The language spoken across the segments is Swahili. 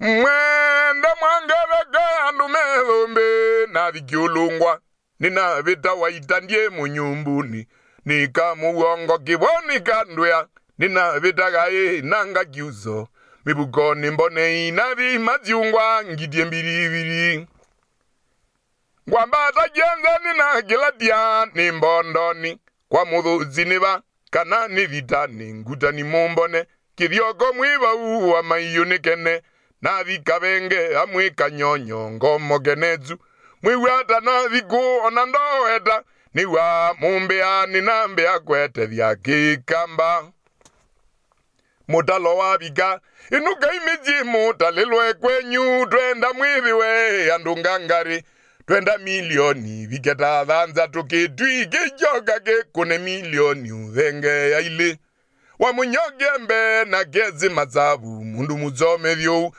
mwende mwangelekea andu thumbi na vikiulungwa ninavitawaita ndie munyumbuni nikamugongo kivonika ndwya ninavitagayi nanga kiuso mivukoni mbonei nathi vihima viungwa ngidie mbilivili ngwambata jenzeni nina kilatia ni mbondoni kwa muthuziniva kana ni vitani ngutani mumbone kithioko mwivau wa maiyo nikene navi kavenge amwikanyonyo ngomokenesu mwiwa ta nahiku ona ndoweta niwa mumbiani nambea kwetethya kikamba mutalo wavika inu kaimitimutalilwe kwenyu twenda mwiviweandu ngangari twenalioni vike tathanza tukitwi kikyoka ikunelini nenezavu mundu mzmhu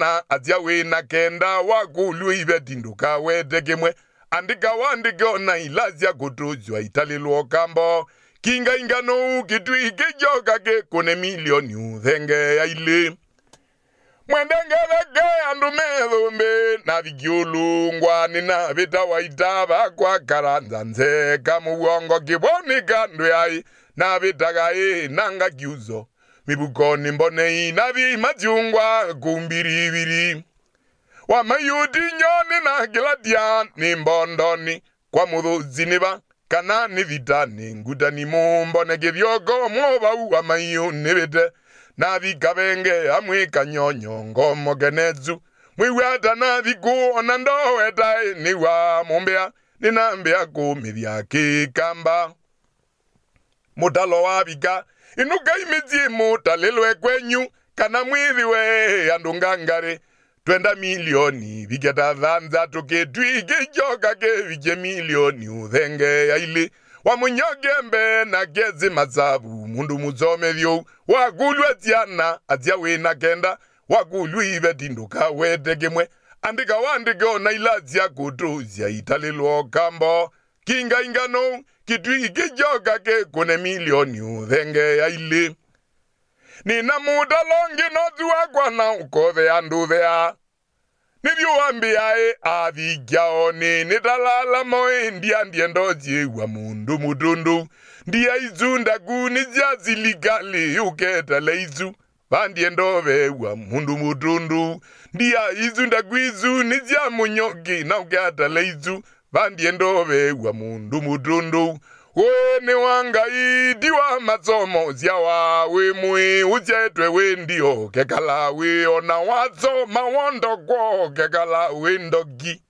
na adia we na kenda wakulwa ive dindu kawete kimwe andika wandikeona ilasya kutuzywa italilwa kambo kinga ingano ukitwi ikijoka kikune milioni uthengeya ili mwendengeveke andu methumbi na ngwani na vitawaita vakwa karanza nzeka muwongo kivonika ndu yai na vitagai nanga kiuzo mibugoni mbonei nabima byungwa gumbiribiri wamayudi nyoni na giladia ni mbondoni kwa muthuzi ni va kana nĩ vita nĩ ngutani mũmboneke vyogo mwovau wa maiũ nĩvĩte navikavenge amwĩ kanyonyo ngomo kenetsu mwiweta naviku ona ndowetaĩ nĩwa mũmbĩa nĩna kumithia kikamba mutalo wa vika inugai midzimu talelo ekwenyu kana mwiriwe we andu ngangari twenda milioni viketa thanza kitwi kijoka kivikie milioni uthenge yaili wamunyogembe na kezi mazavu mundu mutsomethyu wakulwa atiana atia wina kenda wakulwa ive tinduka wete kimwe andika wandike ona ila atia kutu cia kambo kingaingano kitwigi kijoka kikune milioni uthenge ya ili nina muda longi nothi wakwana ukothea nduthea nithiuambiae athingiaoni nitalala moindia ndie ndociigua mundu mutundu ndia izu ndakuni cia silikali uketale izu vandie ndovewa mundu mutundu ndia izu ndakwizu ni cia munyoki na uketale izu vandie ndovegwa mundu mudundu wone diwa matsomo zya wawe mwi uchetwe wendiho kekalawe ona watsoma wondogwo kekalawe ndogi